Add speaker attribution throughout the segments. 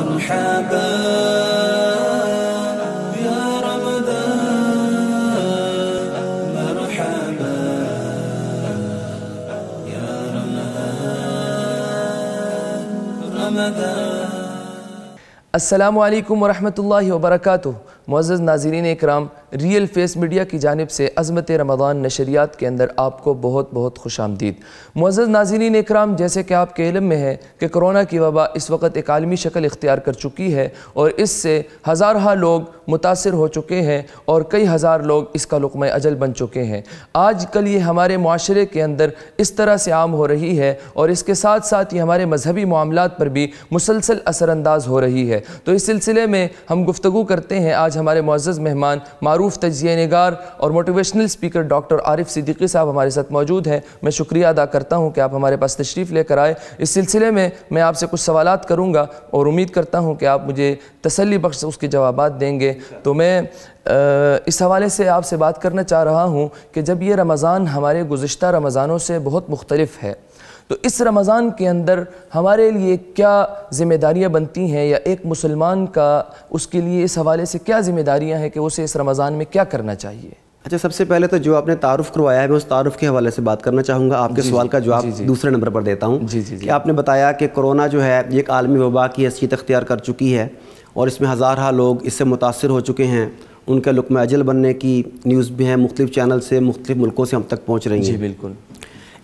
Speaker 1: مرحبا يا رمضان مرحبا يا رمضان رمضان السلام عليكم ورحمة الله وبركاته Moz नाजरीन Ikram real face media की जानब से अजमत रमदान नशरियात के अंदर आपको बहुत बहुत खुश आमदीद मोज़ नाजरीन इक्राम जैसे कि आपके इलम में है कि कोरोना की वबा इस वक्त एक आलमी शक्ल इख्तियार कर चुकी है और इससे हज़ारहा लोग मुतासर हो चुके हैं और कई हज़ार लोग इसका लुकम अजल बन चुके हैं आज कल ये हमारे माशरे के अंदर इस तरह से आम हो रही है और इसके साथ साथ ये हमारे मजहबी मामलों पर भी मुसलसल असरानंदाज हो रही है तो इस सिलसिले में हम गुफ्तु करते हैं आज हमारे मोज़ मेहमान मरूफ तजिए नगार और motivational speaker doctor Arif Siddiqui साहब हमारे साथ मौजूद हैं मैं शुक्रिया अदा करता हूँ कि आप हमारे पास तशरीफ़ लेकर आए इस सिलसिले में मैं आपसे कुछ सवाल करूँगा और उम्मीद करता हूँ कि आप मुझे तसली बख्श उसके जवाब देंगे तो मैं इस हवाले से आपसे बात करना चाह रहा हूँ कि जब ये रमज़ान हमारे गुज्त रमज़ानों से बहुत मुख्तलफ़ है तो इस रमज़ान के अंदर हमारे लिए क्या ज़िम्मेदारियाँ बनती हैं या एक मुसलमान का उसके लिए इस हवाले से क्या ज़िम्मेदारियाँ हैं कि उसे इस रमज़ान में क्या करना चाहिए
Speaker 2: अच्छा सबसे पहले तो जो आपने तारुफ करवाया है मैं उस तारुफ के हवाले से बात करना चाहूँगा आपके सवाल का जवाब दूसरे नंबर पर देता हूँ जी जी कि आपने बताया कि कोरोना जो है एक आलमी वबा की हैसियत अख्तियार कर चुकी है और इसमें हज़ारहा लोग इससे मुतासर हो चुके हैं उनके लुकम अजल बनने की न्यूज़ भी हैं मुख्तु चैनल से मुख्तु मुल्कों से हम तक पहुँच रही हैं बिल्कुल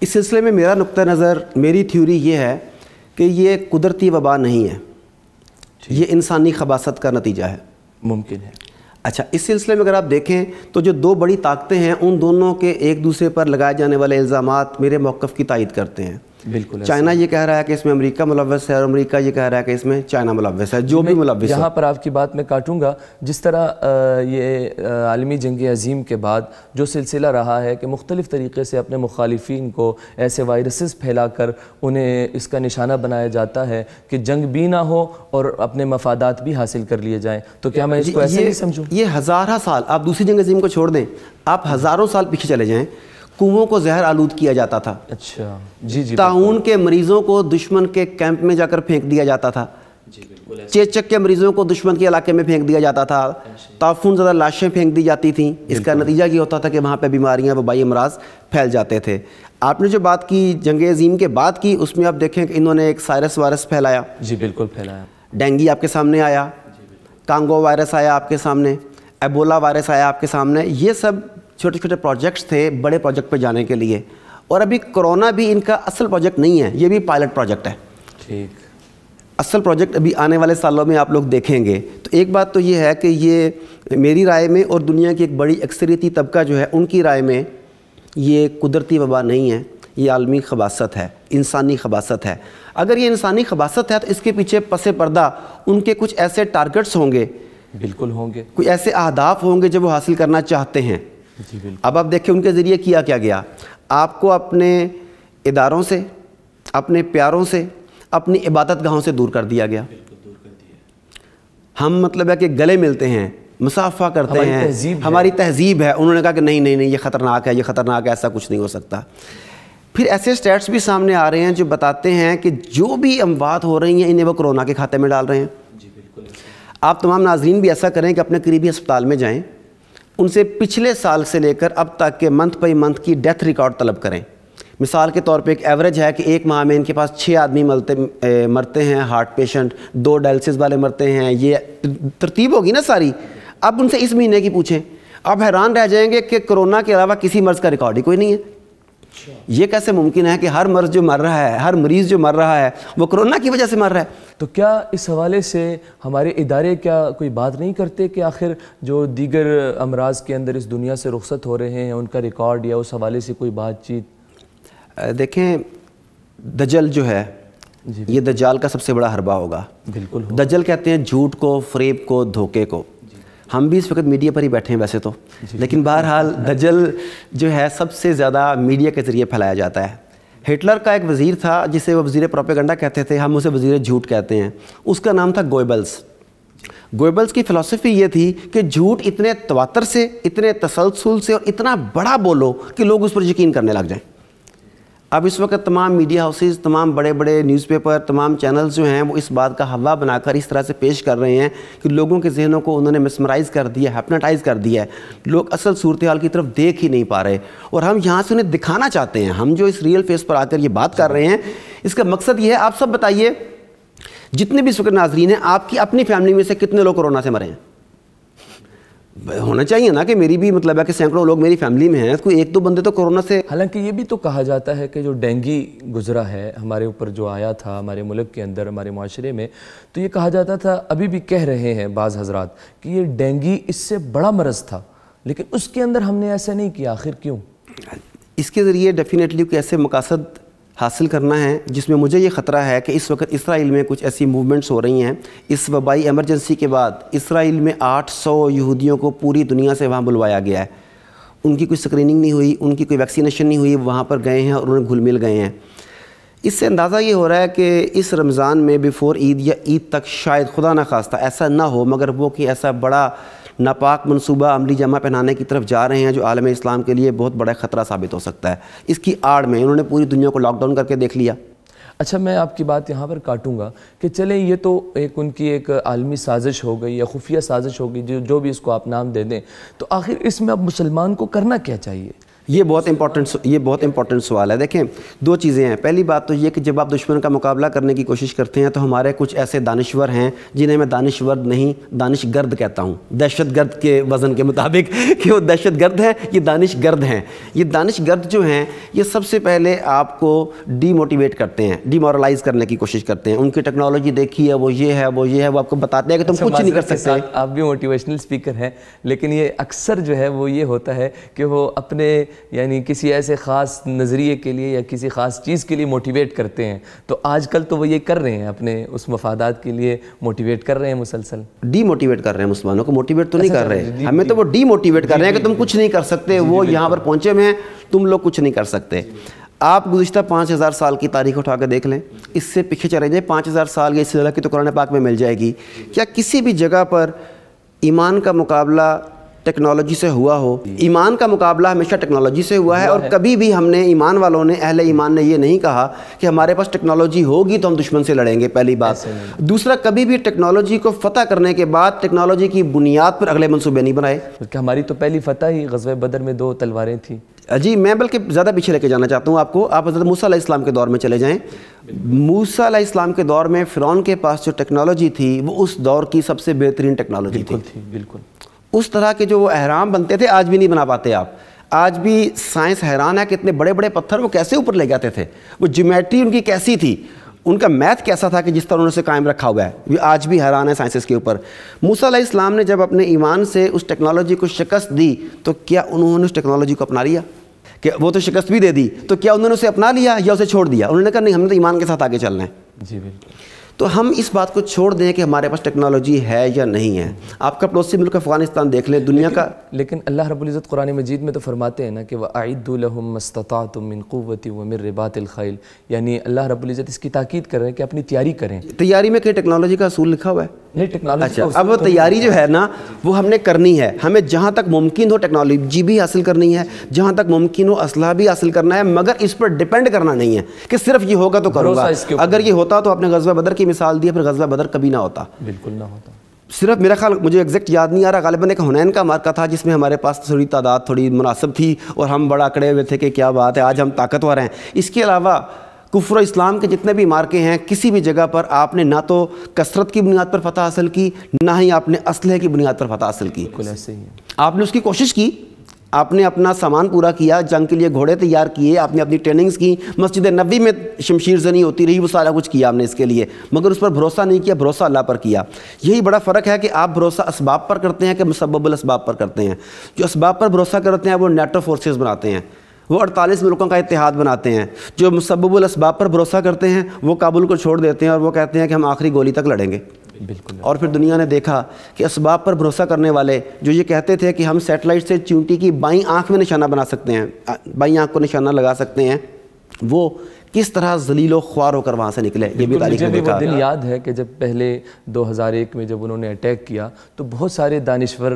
Speaker 2: इस सिलसिले में मेरा नुक़ नज़र मेरी थ्योरी ये है कि ये कुदरती वबा नहीं है ये इंसानी खबासत का नतीजा है मुमकिन है अच्छा इस सिलसिले में अगर आप देखें तो जो दो बड़ी ताकतें हैं उन दोनों के एक दूसरे पर लगाए जाने वाले इल्ज़ाम मेरे मौक़ की तइद करते हैं बिल्कुल चाइना ये कह रहा है कि इसमें अमेरिका मुलवस है और अमेरिका ये कह रहा है कि इसमें चाइना मुलवस है जो भी मुलवस यहाँ
Speaker 1: पर आपकी बात मैं काटूंगा जिस तरह ये आलमी जंग अजीम के बाद जो सिलसिला रहा है कि मुख्तलिफ़ तरीके से अपने मुखालफन को ऐसे वायरसेस फैला कर उन्हें इसका निशाना बनाया जाता है कि जंग भी ना हो
Speaker 2: और अपने मफादात भी हासिल कर लिए जाएँ तो क्या मैं इसको ऐसे नहीं समझूँ ये हज़ारा साल आप दूसरी जंग अजीम को छोड़ दें आप हज़ारों साल पीछे चले जाएँ कुओं को जहर आलूद किया जाता था अच्छा जी जी ताउन के मरीजों को दुश्मन के कैंप में जाकर फेंक दिया जाता था चेचक के मरीजों को दुश्मन के इलाके में फेंक दिया जाता था अच्छा। ताफून ज़्यादा लाशें फेंक दी जाती थी इसका नतीजा ये होता था कि वहाँ पर बीमारियाँ वबाई अमराज फैल जाते थे आपने जो बात की जंग अजीम के बाद की उसमें आप देखें कि इन्होंने एक साइरस वायरस फैलाया
Speaker 1: जी बिल्कुल फैलाया
Speaker 2: डेंगी आपके सामने आया कांगो वायरस आया आपके सामने एबोला वायरस आया आपके सामने ये सब छोटे छोटे प्रोजेक्ट्स थे बड़े प्रोजेक्ट पर जाने के लिए और अभी कोरोना भी इनका असल प्रोजेक्ट नहीं है ये भी पायलट प्रोजेक्ट है ठीक असल प्रोजेक्ट अभी आने वाले सालों में आप लोग देखेंगे तो एक बात तो ये है कि ये मेरी राय में और दुनिया की एक बड़ी अक्सरीती तबका जो है उनकी राय में ये कुदरती वबा नहीं है ये आलमी खबासत है इंसानी खबासत है अगर ये इंसानी खबासत है तो इसके पीछे पसे पर्दा उनके कुछ ऐसे टारगेट्स होंगे बिल्कुल होंगे कोई ऐसे अहदाफ होंगे जो वो हासिल करना चाहते हैं अब आप देखें उनके ज़रिए किया क्या गया आपको अपने इदारों से अपने प्यारों से अपनी इबादत गाहों से दूर कर दिया गया हम मतलब है कि गले मिलते हैं मुसाफा करते हैं हमारी तहजीब है उन्होंने कहा कि नहीं नहीं नहीं ये ख़तरनाक है ये ख़तरनाक है ऐसा कुछ नहीं हो सकता फिर ऐसे स्टैट्स भी सामने आ रहे हैं जो बताते हैं कि जो भी अमवात हो रही हैं इन्हें वो कोरोना के खाते में डाल रहे हैं आप तमाम नाजरीन भी ऐसा करें कि अपने करीबी अस्पताल में जाएँ उनसे पिछले साल से लेकर अब तक के मंथ बाई मंथ की डेथ रिकॉर्ड तलब करें मिसाल के तौर पे एक एवरेज है कि एक माह में इनके पास छः आदमी मलते ए, मरते हैं हार्ट पेशेंट दो डायलिसिस वाले मरते हैं ये तरतीब होगी ना सारी अब उनसे इस महीने की पूछें आप हैरान रह जाएंगे कि कोरोना के अलावा किसी मर्ज़ का रिकॉर्ड ही कोई नहीं है ये कैसे मुमकिन है कि हर मर्ज जो मर रहा है हर मरीज़ जो मर रहा है वो कोरोना की वजह से मर रहा है तो क्या इस
Speaker 1: हवाले से हमारे इदारे क्या कोई बात नहीं करते कि आखिर जो दीगर अमराज के अंदर इस दुनिया से रुख्सत हो रहे हैं उनका रिकॉर्ड या उस हवाले से कोई बातचीत
Speaker 2: देखें दजल जो है ये दजाल का सबसे बड़ा हरबा होगा बिल्कुल हो। दजल कहते हैं झूठ को फ्रेब को धोखे को हम भी इस वक्त मीडिया पर ही बैठे हैं वैसे तो लेकिन बहरहाल दजल जो है सबसे ज़्यादा मीडिया के ज़रिए फैलाया जाता है हिटलर का एक वज़ीर था जिसे वो वज़ी प्रोपेगंडा कहते थे हम उसे वज़ी झूठ कहते हैं उसका नाम था गोयबल्स गोयबल्स की फ़िलासफ़ी ये थी कि झूठ इतने तवातर से इतने तसलसल से और इतना बड़ा बोलो कि लोग उस पर यकीन करने लग जाएं अब इस वक्त तमाम मीडिया हाउसेज तमाम बड़े बड़े न्यूज़पेपर तमाम चैनल्स जो हैं वो इस बात का हवा बनाकर इस तरह से पेश कर रहे हैं कि लोगों के जहनों को उन्होंने मिसमराइज़ कर दिया हैपनाटाइज़ कर दिया है लोग असल सूरत हाल की तरफ देख ही नहीं पा रहे और हम यहाँ से उन्हें दिखाना चाहते हैं हम जो इस रियल फेस पर आकर ये बात कर रहे हैं इसका मकसद ये है आप सब बताइए जितने भी इस वक्त नाजरीन हैं आपकी अपनी फैमिली में से कितने लोग कोरोना से मरे हैं होना चाहिए ना कि मेरी भी मतलब है कि सैकड़ों लोग मेरी फैमिली में हैं तो एक दो बंदे तो कोरोना से हालांकि ये भी तो कहा जाता है कि जो
Speaker 1: डेंगी गुजरा है हमारे ऊपर जो आया था हमारे मुल्क के अंदर हमारे माशरे में तो ये कहा जाता था अभी भी कह रहे हैं बाज़ हजरात कि ये डेंगी इससे बड़ा मरज़ था लेकिन उसके अंदर
Speaker 2: हमने ऐसा नहीं किया आखिर क्यों इसके ज़रिए डेफिनेटली कोई ऐसे मकासद हासिल करना है जिसमें मुझे ये ख़तरा है कि इस वक्त इसराइल में कुछ ऐसी मूवमेंट्स हो रही हैं इस वबाई एमरजेंसी के बाद इसराइल में 800 यहूदियों को पूरी दुनिया से वहाँ बुलवाया गया है उनकी कोई स्क्रीनिंग नहीं हुई उनकी कोई वैक्सीनेशन नहीं हुई वहाँ पर गए हैं और उन्हें घुल मिल गए हैं इससे अंदाज़ा ये हो रहा है कि इस रमज़ान में बिफ़ोर ईद या ईद तक शायद खुदा ना खास्ता ऐसा ना हो मगर वो कि ऐसा बड़ा नापाक मनसूबा अमली जमा पहनाने की तरफ जा रहे हैं जो आलम इस्लाम के लिए बहुत बड़ा ख़तरा साबित हो सकता है इसकी आड़ में उन्होंने पूरी दुनिया को लॉकडाउन करके देख लिया
Speaker 1: अच्छा मैं आपकी बात यहाँ पर काटूंगा कि चलें ये तो एक उनकी एक आलमी साजिश हो गई या खुफिया साजिश हो गई जो जो भी इसको आप नाम दे दें तो आखिर इसमें अब मुसलमान को करना क्या चाहिए
Speaker 2: ये बहुत इंपॉर्टेंट ये बहुत इंपॉर्टेंट सवाल है देखें दो चीज़ें हैं पहली बात तो ये कि जब आप दुश्मन का मुकाबला करने की कोशिश करते हैं तो हमारे कुछ ऐसे दानश्वर हैं जिन्हें मैं दानश्वर नहीं दानिश गर्द कहता हूँ दहशत गर्द के वज़न के मुताबिक कि वो दहशत गर्द है ये दानिश गर्द हैं ये दानिश गर्द जो हैं ये सबसे पहले आपको डीमोटिवेट करते हैं डीमोरलाइज करने की कोशिश करते हैं उनकी टेक्नोलॉजी देखी है वो ये है वो ये है वो आपको बताते हैं कि तुम अच्छा, कुछ नहीं कर सकते
Speaker 1: आप भी मोटिवेशनल स्पीकर हैं लेकिन ये अक्सर जो है वो ये होता है कि वो अपने यानी किसी ऐसे ख़ास नज़रिए के लिए या किसी ख़ास चीज़ के लिए मोटिवेट करते हैं तो आजकल तो वो ये कर रहे हैं अपने उस मफादात के लिए
Speaker 2: मोटिवेट कर रहे हैं मुसलसल डीमोटिवेट कर रहे हैं मुसलमानों को मोटिवेट तो नहीं अच्छा, कर रहे हैं हमें तो वो डीमोटिवेट कर रहे हैं कि तुम कुछ नहीं कर सकते वो यहाँ पर पहुँचे हुए हैं तुम लोग कुछ नहीं कर सकते आप गुज्तर पाँच हज़ार साल की तारीख उठा कर देख लें इससे पीछे चले जाए पाँच हज़ार साल या इससे ज़्यादा की तो कुरान पाक में मिल जाएगी क्या किसी भी जगह पर ईमान का मुकाबला टेक्नोलॉजी से हुआ हो ईमान का मुकाबला हमेशा टेक्नोलॉजी से हुआ है और कभी भी हमने ईमान वालों ने अहले ईमान ने यह नहीं कहा कि हमारे पास टेक्नोलॉजी होगी तो हम दुश्मन से लड़ेंगे पहली बात दूसरा कभी भी टेक्नोलॉजी को फतह करने के बाद टेक्नोलॉजी की बुनियाद पर अगले मनसूबे नहीं बनाए बल्कि हमारी तो पहली फतह ही गजब बदर में दो तलवारें थी जी मैं बल्कि ज़्यादा पीछे लेके जाना चाहता हूँ आपको आप हज़रत मूसा इस्लाम के दौर में चले जाएँ मूसा इस्लाम के दौर में फ़िरौन के पास जो टेक्नोलॉजी थी वो उस दौर की सबसे बेहतरीन टेक्नोलॉजी थी बिल्कुल उस तरह के जो अहराम बनते थे आज भी नहीं बना पाते आप आज भी साइंस हैरान है कि इतने बड़े बड़े पत्थर वो कैसे ऊपर ले जाते थे वो ज्योमेट्री उनकी कैसी थी उनका मैथ कैसा था कि जिस तरह उन्होंने कायम रखा हुआ है ये आज भी हैरान है साइंसेस के ऊपर मूसा इस्लाम ने जब अपने ईमान से उस टेक्नोलॉजी को शिकस्त दी तो क्या उन्होंने उस टेक्नोलॉजी को अपना लिया कि वो तो शिकस्त भी दे दी तो क्या उन्होंने उसे अपना लिया या उसे छोड़ दिया उन्होंने कहा नहीं हमने तो ईमान के साथ आगे चलना है जी बिल्कुल तो हम इस बात को छोड़ दें कि हमारे पास टेक्नोलॉजी है या नहीं है आपका पड़ोसी मुल्क अफगानिस्तान देख लें दुनिया लेकिन, का लेकिन अल्लाह
Speaker 1: रबुल्ज़त कुरान मजीद में तो फरमाते हैं ना कि वह आयदुलमस्तात वमिर रिबातल यानी अल्लाह रबुल्ज़त इसकी ताक़ीद कर रहे हैं कि अपनी तैयारी करें
Speaker 2: तैयारी में कहीं टेक्नोलॉजी का असूल लिखा हुआ है नहीं टेक्नोलॉजी अच्छा अब तैयारी जो है ना वो हमने करनी है हमें जहाँ तक मुमकिन हो टेक्नोलॉजी भी हासिल करनी है जहाँ तक मुमकिन हो असलाह भी हासिल करना है मगर इस पर डिपेंड करना नहीं है कि सिर्फ ये होगा तो करूँगा अगर ये होता तो आपने गजबा बदर की मिसाल दी फिर गजबा बदर कभी ना होता
Speaker 1: बिल्कुल ना होता
Speaker 2: सिर्फ मेरा ख्याल मुझे एग्जैक्ट याद नहीं आ रहा गालिबा एक हुनैन का मार्का था जिसमें हमारे पास थोड़ी तादाद थोड़ी मुनासिब थी और हम बड़ा अकड़े हुए थे कि क्या बात है आज हम ताकतवर हैं इसके अलावा कुफर इस्लाम के जितने भी मार्के हैं किसी भी जगह पर आपने ना तो कसरत की बुनियाद पर फतह हासिल की ना ही आपने असलह की बुनियाद पर फतह हासिल की ऐसे ही आपने उसकी कोशिश की आपने अपना सामान पूरा किया जंग के लिए घोड़े तैयार किए आपने अपनी ट्रेनिंग्स की मस्जिद नबी में शमशीर जनी होती रही वो सारा कुछ किया आपने इसके लिए मगर उस पर भरोसा नहीं किया भरोसा अल्लाह पर किया यही बड़ा फ़र्क है कि आप भरोसा इसबाब पर करते हैं कि मुसबल इसबाब पर करते हैं जो इसबाब पर भरोसा करते हैं वो नेटो फोर्सेज बनाते हैं वो अड़तालीस मुल्कों का इतिहाद बनाते हैं जो मुसबुल इसबाब पर भरोसा करते हैं वो काबुल को छोड़ देते हैं और वो कहते हैं कि हम आखिरी गोली तक लड़ेंगे बिल्कुल और फिर दुनिया ने देखा कि इसबाब पर भरोसा करने वाले जो ये कहते थे कि हम सेटेलाइट से चूंटी की बाई आँख में निशाना बना सकते हैं बाई आँख को निशाना लगा सकते हैं वो किस तरह जलीलो ख्वार होकर वहाँ से निकले ये भी तारीख में देखा दिन याद
Speaker 1: है कि जब पहले 2001 में जब उन्होंने अटैक किया तो बहुत सारे दानिश्वर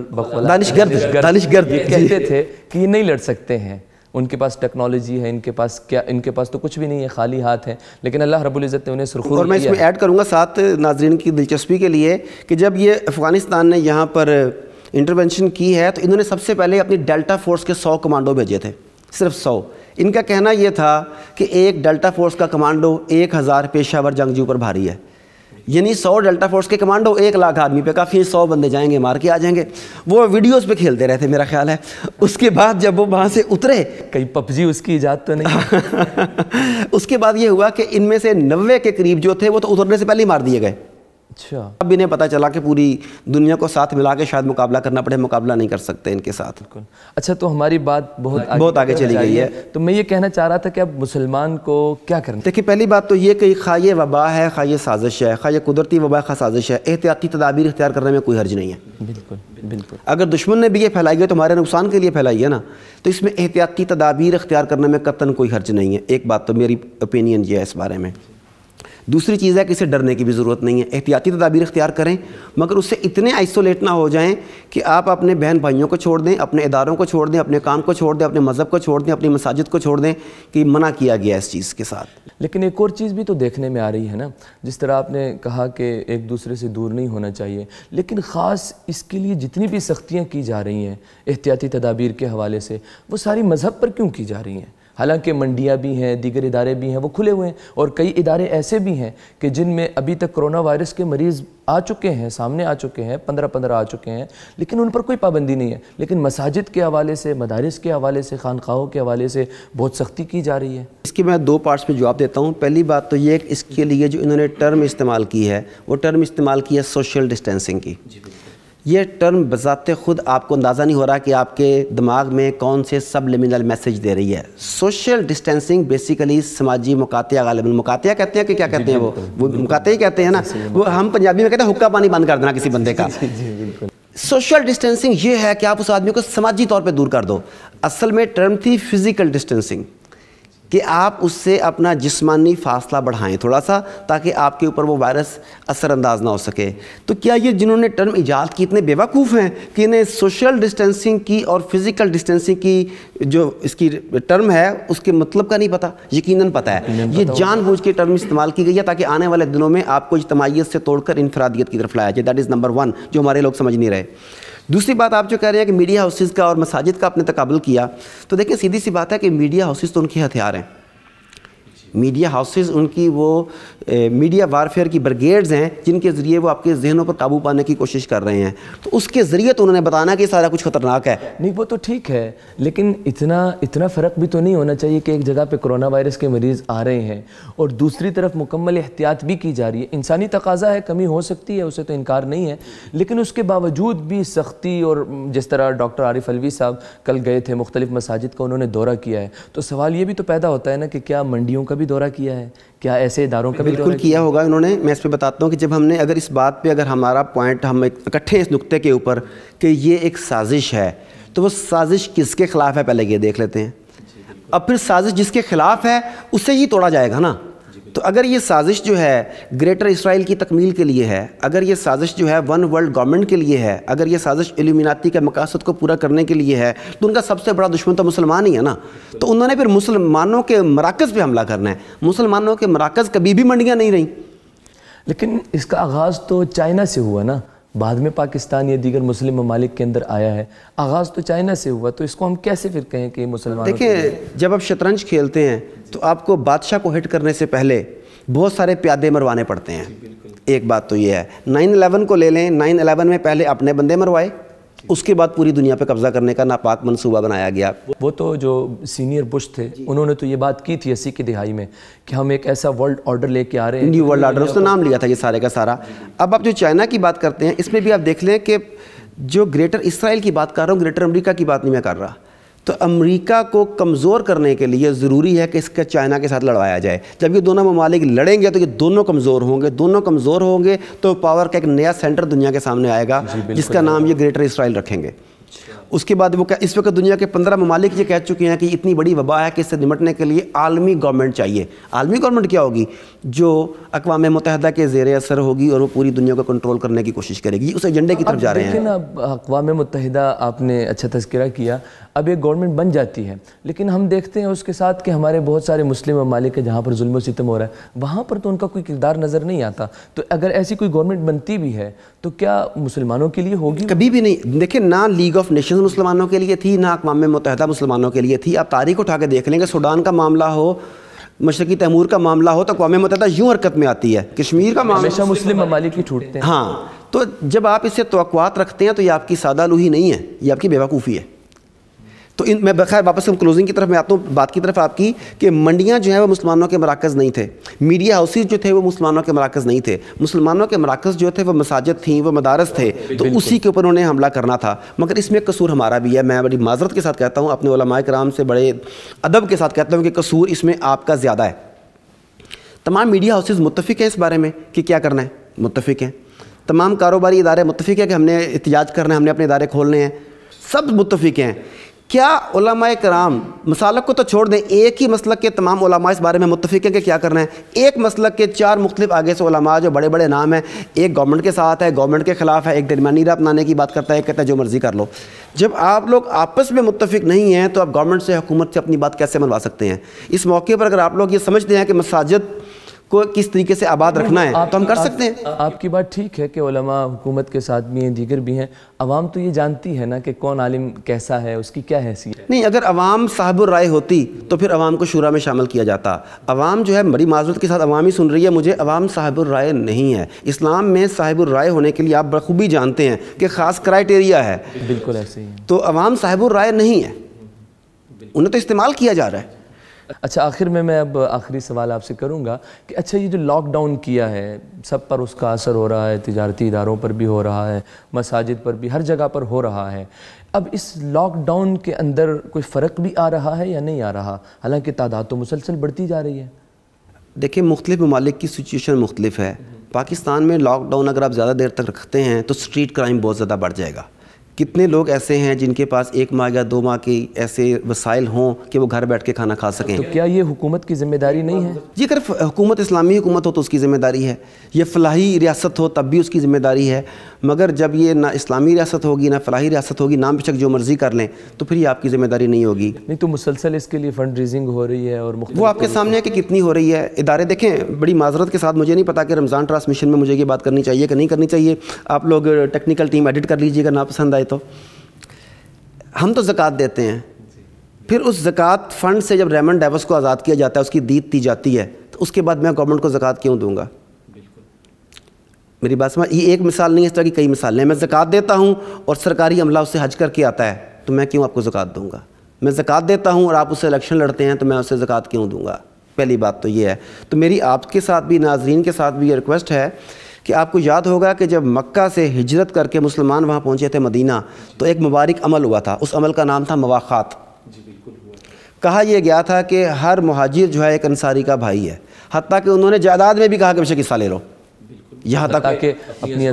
Speaker 1: दानिशगर्द दानिशगर्द कहते थे कि ये नहीं लड़ सकते हैं उनके पास टेक्नोलॉजी है इनके पास क्या इनके पास तो कुछ भी नहीं है खाली हाथ है लेकिन अल्लाह रबुल्ज़त ने उन्हें सुरखुर और मैं इसमें ऐड
Speaker 2: करूँगा साथ नाजरन की दिलचस्पी के लिए कि जब ये अफ़गानिस्तान ने यहाँ पर इंटरवेंशन की है तो इन्होंने सबसे पहले अपनी डेल्टा फोर्स के सौ कमांडो भेजे थे सिर्फ सौ इनका कहना यह था कि एक डेल्टा फोर्स का कमांडो एक हज़ार पेशावर जंगजू पर भारी है यानी सौ डेल्टा फोर्स के कमांडो एक लाख आदमी पे काफ़ी सौ बंदे जाएंगे मार के आ जाएंगे वो वीडियोस पे खेलते रहते मेरा ख्याल है उसके बाद जब वो वहाँ से उतरे कहीं पबजी उसकी इजाद तो नहीं उसके बाद ये हुआ कि इनमें से नब्बे के करीब जो थे वो तो उतरने से पहले ही मार दिए गए अच्छा अब इन्हें पता चला कि पूरी दुनिया को साथ मिला के शायद मुकाबला करना पड़े मुकाबला नहीं कर सकते इनके साथ
Speaker 1: अच्छा तो हमारी बात बहुत आगे बहुत आगे चली गई है तो मैं ये कहना चाह रहा था कि अब मुसलमान को क्या करना
Speaker 2: देखिए पहली बात तो ये कि खा ये वबा है खा ये साजिश है खा ये कुदरती वबा खा साजिश है एहतियाती तदाबीर इख्तियार करने में कोई हर्ज नहीं है
Speaker 1: बिल्कुल बिल्कुल
Speaker 2: अगर दुश्मन ने भी ये फैलाई है तो हमारे नुकसान के लिए फैलाई है ना तो इसमें एहतियाती तदाबीर इख्तियार करने में कतन कोई हर्ज नहीं है एक बात तो मेरी ओपिनियन ये है इस बारे में दूसरी चीज़ है कि इसे डरने की भी ज़रूरत नहीं है एहतियाती तदाबीर अख्तियार करें मगर उससे इतने आइसोलेट ना हो जाएं कि आप अपने बहन भाइयों को छोड़ दें अपने इदारों को छोड़ दें अपने काम को छोड़ दें अपने मज़हब को छोड़ दें अपनी मसाजिद को छोड़ दें कि मना किया गया इस चीज़ के साथ
Speaker 1: लेकिन एक और चीज़ भी तो देखने में आ रही है ना जिस तरह आपने कहा कि एक दूसरे से दूर नहीं होना चाहिए लेकिन ख़ास इसके लिए जितनी भी सख्तियाँ की जा रही हैं एहतियाती तदाबीर के हवाले से वो सारी मज़हब पर क्यों की जा रही हैं हालांकि मंडियां भी हैं दीगर इदारे भी हैं वो खुले हुए हैं और कई इदारे ऐसे भी हैं कि जिनमें अभी तक कोरोना वायरस के मरीज़ आ चुके हैं सामने आ चुके हैं पंद्रह पंद्रह आ चुके हैं लेकिन उन पर कोई पाबंदी नहीं है लेकिन मसाजिद के हवाले से मदारस के हवाले से खानखाहों के हवाले से बहुत सख्ती की जा
Speaker 2: रही है इसकी मैं दो पार्ट्स में जवाब देता हूँ पहली बात तो ये इसके लिए जो इन्होंने टर्म इस्तेमाल की है वो टर्म इस्तेमाल की है सोशल डिस्टेंसिंग की ये टर्म बजाते ख़ुद आपको अंदाज़ा नहीं हो रहा कि आपके दिमाग में कौन से सब लिमिनल मैसेज दे रही है सोशल डिस्टेंसिंग बेसिकली समाजी मुकातिया गालिब मुकातिया कहते हैं कि क्या कहते हैं वो वो मुकाते ही कहते हैं ना वो हम पंजाबी में कहते हैं हुक्का पानी बंद कर देना किसी बंदे का सोशल डिस्टेंसिंग ये है कि आप उस आदमी को समाजी तौर पर दूर कर दो असल में टर्म थी फिज़िकल डिस्टेंसिंग कि आप उससे अपना जिस्मानी फासला बढ़ाएं थोड़ा सा ताकि आपके ऊपर वो वायरस असरअंदाज ना हो सके तो क्या ये जिन्होंने टर्म ईजाद की इतने बेवकूफ़ हैं कि इन्हें सोशल डिस्टेंसिंग की और फिज़िकल डिस्टेंसिंग की जो इसकी टर्म है उसके मतलब का नहीं पता यकीनन पता है ये जानबूझ के टर्म इस्तेमाल की गई है ताकि आने वाले दिनों में आपको इजतमाहीत से तोड़कर इनफरादियत की तरफ लाया जाए दैट इज़ नंबर वन जो हमारे लोग समझ नहीं रहे दूसरी बात आप जो कह रहे हैं कि मीडिया हाउसेज़ का और मसाजिद का आपने तकबल किया तो देखिए सीधी सी बात है कि मीडिया हाउसेज़ तो उनके हथियार हैं मीडिया हाउसेस उनकी वो मीडिया वारफेयर की ब्रिगेड्स हैं जिनके ज़रिए वो आपके जहनों पर काबू पाने की कोशिश कर रहे हैं तो उसके ज़रिए तो उन्होंने बताना कि सारा कुछ ख़तरनाक है नहीं वो तो
Speaker 1: ठीक है लेकिन इतना इतना फ़र्क भी तो नहीं होना चाहिए कि एक जगह पर कोरोना वायरस के मरीज़ आ रहे हैं और दूसरी तरफ मुकम्मल एहतियात भी की जा रही है इंसानी तकाजा है कमी हो सकती है उसे तो इनकार नहीं है लेकिन उसके बावजूद भी सख्ती और जिस तरह डॉक्टर आरिफ अलवी साहब कल गए थे मुख्तलिफ़ मसाजिद का उन्होंने दौरा किया है तो सवाल ये भी तो पैदा होता है ना कि क्या मंडियों का भी दौरा किया है
Speaker 2: क्या ऐसे इदारों का बिल्कुल किया, किया होगा इन्होंने मैं इस पर बताता हूँ कि जब हमने अगर इस बात पर अगर हमारा पॉइंट हम इकट्ठे इस नुक्ते के ऊपर कि ये एक साजिश है तो वो साजिश किसके ख़िलाफ़ है पहले ये देख लेते हैं अब फिर साजिश जिसके ख़िलाफ़ है उसे ही तोड़ा जाएगा ना तो अगर ये साजिश जो है ग्रेटर इसराइल की तकमील के लिए है अगर ये साजिश जो है वन वर्ल्ड गवर्नमेंट के लिए है अगर ये साजिश एलिमिनाती के मकासद को पूरा करने के लिए है तो उनका सबसे बड़ा दुश्मन तो मुसलमान ही है ना तो उन्होंने फिर मुसलमानों के मराकज़ पर हमला करना है मुसलमानों के मराकज़ कभी भी मंडियाँ नहीं रहीं
Speaker 1: लेकिन इसका आगाज़ तो चाइना से हुआ ना बाद में पाकिस्तान या दीगर मुस्लिम ममालिक के अंदर आया है आगाज़ तो चाइना से हुआ तो इसको हम कैसे फिर कहें कि मुसलमान देखिए
Speaker 2: जब आप शतरंज खेलते हैं तो आपको बादशाह को हिट करने से पहले बहुत सारे प्यादे मरवाने पड़ते हैं एक बात तो ये है नाइन अलेवन को ले लें नाइन अलेवन में पहले अपने बंदे मरवाए उसके बाद पूरी दुनिया पे कब्जा करने का नापाक मंसूबा बनाया गया
Speaker 1: वो तो जो सीनियर बुश थे उन्होंने तो ये बात की थी अस्सी की दिहाई में
Speaker 2: कि हम एक ऐसा वर्ल्ड ऑर्डर लेके आ रहे हैं न्यू वर्ल्ड ऑर्डर उसने नाम लिया था ये सारे का सारा अब आप जो चाइना की बात करते हैं इसमें भी आप देख लें कि जो ग्रेटर इसराइल की बात कर रहा हूँ ग्रेटर अमरीका की बात नहीं मैं कर रहा तो अमेरिका को कमज़ोर करने के लिए ज़रूरी है कि इसका चाइना के साथ लड़वाया जाए जब ये दोनों ममालिक लड़ेंगे तो ये दोनों कमज़ोर होंगे दोनों कमज़ोर होंगे तो पावर का एक नया सेंटर दुनिया के सामने आएगा जिसका नाम ये ग्रेटर इसराइल रखेंगे उसके बाद वो इस वक्त दुनिया के पंद्रह ममालिक ये कह चुके हैं कि इतनी बड़ी वबा है कि इससे निमटने के लिए आलमी गवर्नमेंट चाहिए आलमी गवर्नमेंट क्या होगी जो अकवा मुतहदा के जेर असर होगी और वो पूरी दुनिया को कंट्रोल करने की कोशिश करेगी उस एजेंडे की तरफ जा रहे हैं लेकिन
Speaker 1: अब अकवा मुतहदा आपने अच्छा तस्करा किया अब एक गवर्नमेंट बन जाती है लेकिन हम देखते हैं उसके साथ कि हमारे बहुत सारे मुस्लिम ममालिक हैं जहाँ पर जुल्म सितम हो रहा है वहाँ पर तो उनका कोई किरदार नज़र नहीं आता तो अगर ऐसी कोई गवर्नमेंट बनती भी है
Speaker 2: तो क्या मुसलमानों के लिए होगी कभी भी नहीं देखिए ना लीग ऑफ नेशन मुसलमानों के लिए थी ना अकवाम मुतहदा मुसलमानों के लिए थी आप तारीख उठा के देख लेंगे सूडान का मामला हो मशरकी तैमूर का मामला हो तो अकवा मुतहदा यूँ हरकत में आती है कश्मीर का मामला मुस्लिम
Speaker 1: ममालिक ही छूटते हैं हाँ
Speaker 2: तो जब आप इसे तो रखते हैं तो ये आपकी सादा लूही नहीं है ये आपकी बेवकूफ़ी है तो इन मैं बखैर वापस हम क्लोजिंग की तरफ मैं आता हूँ बात की तरफ आपकी कि मंडियाँ जो है वो मुसलमानों के मराकज़ नहीं थे मीडिया हाउसेज जो थे वो मुसलमानों के मराकज़ नहीं थे मुसलमानों के मराकज़ जो थे वो मसाजद थी वो मदारस थे तो उसी के ऊपर उन्हें हमला करना था मगर इसमें कसूर हमारा भी है मैं बड़ी माजरत के साथ कहता हूँ अपने ओलमा कराम से बड़े अदब के साथ कहता हूँ कि कसूर इसमें आपका ज़्यादा है तमाम मीडिया हाउसेज मुतफिक हैं इस बारे में कि क्या करना है मुतफिक हैं तमाम कारोबारी इदारे मुतफिक हैं कि हमने एहतियाज करना है हमने अपने इदारे खोलने हैं सब मुतफिक हैं क्या उलमा कराम मसालक को तो छोड़ दें एक ही मसलक के तमाम उलमा इस बारे में मुतफिक हैं कि क्या करना है एक मसलक के चार मुख्तफ आगे से उलमा जो बड़े बड़े नाम हैं एक गवर्नमेंट के साथ है गवर्नमेंट के ख़िलाफ़ है एक दरमियानी राह अपनाने की बात करता है कहता है जो मर्ज़ी कर लो जब आप लोग आपस में मुतफिक नहीं हैं तो आप गवर्नमेंट से हुकूमत से अपनी बात कैसे मनवा सकते हैं इस मौके पर अगर आप लोग ये समझते हैं कि मसाजिद को किस तरीके से आबाद रखना है तो हम कर सकते हैं
Speaker 1: आपकी बात ठीक है कि ओलमा हुकूमत के साथ भी हैं दीगर भी हैं अवाम तो ये जानती है ना कि कौन आलिम कैसा है उसकी क्या हैसियत है
Speaker 2: नहीं अगर आवाम साहब राय होती तो फिर अवाम को शुरा में शामिल किया जाता अवाम जो है बड़ी माजरत के साथ अवामी ही सुन रही है मुझे अवाम साहब राय नहीं है इस्लाम में साहब राय होने के लिए आप बखूबी जानते हैं कि ख़ास क्राइटेरिया है बिल्कुल ऐसे ही तो अवाम साहब राय नहीं है उन्हें तो इस्तेमाल किया जा रहा है अच्छा आखिर में मैं अब आखिरी सवाल
Speaker 1: आपसे करूँगा कि अच्छा ये जो लॉकडाउन किया है सब पर उसका असर हो रहा है तजारती इदारों पर भी हो रहा है मसाजिद पर भी हर जगह पर हो रहा है अब इस लॉकडाउन के अंदर कोई फ़र्क भी आ रहा है या नहीं आ रहा हालांकि तादाद तो मुसलसल बढ़ती जा रही है
Speaker 2: देखिए मुख्तु ममालिक की सिचुएशन मुख्तलिफ है पाकिस्तान में लॉकडाउन अगर आप ज़्यादा देर तक रखते हैं तो स्ट्रीट क्राइम बहुत ज़्यादा बढ़ जाएगा कितने लोग ऐसे हैं जिनके पास एक माह या दो माह के ऐसे वसाइल हों कि वो घर बैठ के खाना खा सकें तो क्या ये हुकूमत की जिम्मेदारी नहीं है जी अगर हुकूमत इस्लामी हुकूमत हो तो उसकी ज़िम्मेदारी है ये फलाही रियासत हो तब भी उसकी ज़िम्मेदारी है मगर जब ये ना इस्लामी रियासत होगी ना फलाही रियासत होगी नाम बेशक जो मर्ज़ी कर लें तो फिर ये आपकी ज़िम्मेदारी नहीं होगी
Speaker 1: नहीं तो मुसलसल इसके लिए फ़ंड रेजिंग हो रही है और
Speaker 2: वो आपके सामने है कि कितनी हो रही है इदारे देखें बड़ी माजरत के साथ मुझे नहीं पता कि रमज़ान ट्रांसमिशन में मुझे ये बात करनी चाहिए कि नहीं करनी चाहिए आप लोग टेक्निकल टीम एडिट कर लीजिएगा नापसंद आए तो। तो हम तो ज़क़़त देते हैं फिर उस ज़क़़त फ़ंड से जब रेमन डेवस को आज़ाद किया जाता है उसकी दीद दी जाती है तो उसके बाद मैं गवर्नमेंट को ज़क़़त क्यों दूँगा मेरी बात समझ ये एक मिसाल नहीं है इस तरह की कई मिसालें मैं ज़क़़त देता हूँ और सरकारी अमला उससे हज करके आता है तो मैं क्यों आपको ज़क़़त दूँगा मैं ज़क़़त देता हूँ और आप उससे इलेक्शन लड़ते हैं तो मैं उसे ज़क़़त क्यों दूँगा पहली बात तो ये है तो मेरी आपके साथ भी नाजरीन के साथ भी ये रिक्वेस्ट है कि आपको याद होगा कि जब मक्का से हिजरत करके मुसलमान वहाँ पहुँचे थे मदीना तो एक मुबारक अमल हुआ था उस अमल का नाम था मवाखात कहा यह गया था कि हर महाजिर जो है एक अंसारी का भाई है हती कि उन्होंने जायदाद में भी कहा कि बेशक हिस्सा ले लो यहाँ तक कि अपनी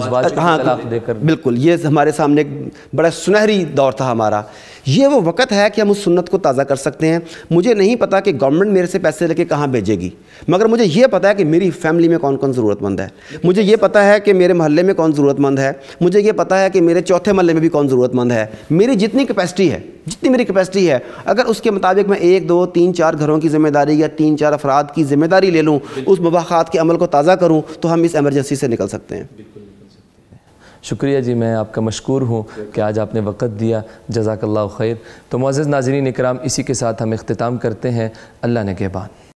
Speaker 2: हाँ देकर बिल्कुल ये हमारे सामने एक बड़ा सुनहरी दौर था हमारा ये वो वक्त है कि हम उस सुन्नत को ताज़ा कर सकते हैं मुझे नहीं पता कि गवर्नमेंट मेरे से पैसे लेके कहाँ भेजेगी मगर मुझे ये पता है कि मेरी फैमिली में कौन कौन ज़रूरतमंद है मुझे ये पता है कि मेरे मोहल्ले में कौन ज़रूरतमंद है मुझे ये पता है कि मेरे चौथे महल में भी कौन ज़रूरतमंद है मेरी जितनी कैपेसिटी है जितनी मेरी कैपेसिटी है अगर उसके मुताबिक मैं एक दो तीन चार घरों की जिम्मेदारी या तीन चार अफराद की जिम्मेदारी ले लूँ उस मुबाखात के अमल को ताज़ा करूँ तो हम इस एमरजेंसी से निकल सकते हैं
Speaker 1: शुक्रिया जी मैं आपका मशहूर हूँ कि आज आपने वक़्त दिया जजाकल्ला खैर तो मोज़ नाजरीन इकराम इसी के साथ हम अख्ताम करते हैं अल्लाह ने के बाद